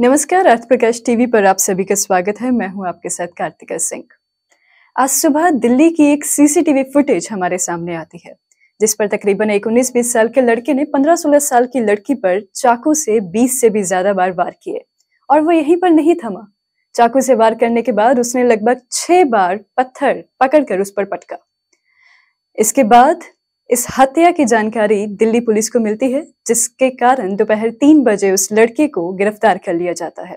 नमस्कार अर्थ प्रकाश टीवी पर आप सभी का स्वागत है मैं हूं आपके साथ कार्तिका सिंह आज सुबह दिल्ली की एक सीसीटीवी फुटेज हमारे सामने आती है जिस पर तकरीबन एक उन्नीस बीस साल के लड़के ने पंद्रह सोलह साल की लड़की पर चाकू से बीस से भी ज्यादा बार वार किए और वो यहीं पर नहीं थमा चाकू से वार करने के बाद उसने लगभग छह बार पत्थर पकड़कर उस पर पटका इसके बाद इस हत्या की जानकारी दिल्ली पुलिस को मिलती है जिसके कारण दोपहर तीन बजे उस लड़के को गिरफ्तार कर लिया जाता है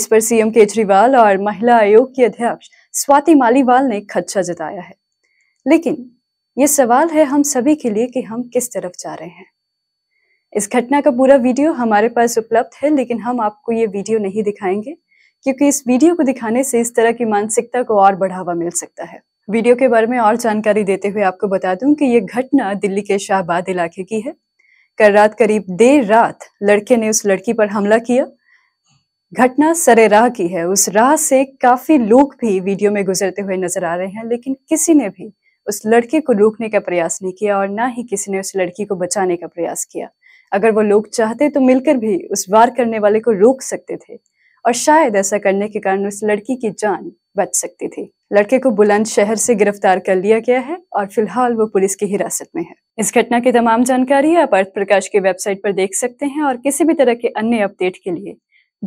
इस पर सीएम केजरीवाल और महिला आयोग की अध्यक्ष स्वाति मालीवाल ने खदशा जताया है लेकिन ये सवाल है हम सभी के लिए कि हम किस तरफ जा रहे हैं इस घटना का पूरा वीडियो हमारे पास उपलब्ध है लेकिन हम आपको ये वीडियो नहीं दिखाएंगे क्योंकि इस वीडियो को दिखाने से इस तरह की मानसिकता को और बढ़ावा मिल सकता है वीडियो के बारे में और जानकारी देते हुए आपको बता दूं कि ये घटना दिल्ली के शाहबाद इलाके की है कल रात करीब देर रात लड़के ने उस लड़की पर हमला किया घटना सरे राह की है उस राह से काफी लोग भी वीडियो में गुजरते हुए नजर आ रहे हैं लेकिन किसी ने भी उस लड़के को रोकने का प्रयास नहीं किया और ना ही किसी ने उस लड़की को बचाने का प्रयास किया अगर वो लोग चाहते तो मिलकर भी उस वार करने वाले को रोक सकते थे और शायद ऐसा करने के कारण उस लड़की की जान बच सकती थी लड़के को बुलंद शहर से गिरफ्तार कर लिया गया है और फिलहाल वो पुलिस की हिरासत में है इस घटना की तमाम जानकारी आप अर्थ प्रकाश की वेबसाइट पर देख सकते हैं और किसी भी तरह के अन्य अपडेट के लिए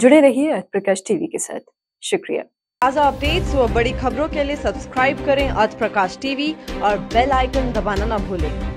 जुड़े रहिए अर्थ प्रकाश टीवी के साथ शुक्रिया ताज़ा अपडेट्स व बड़ी खबरों के लिए सब्सक्राइब करें अर्थ प्रकाश टीवी और बेल आइकन दबाना न भूलें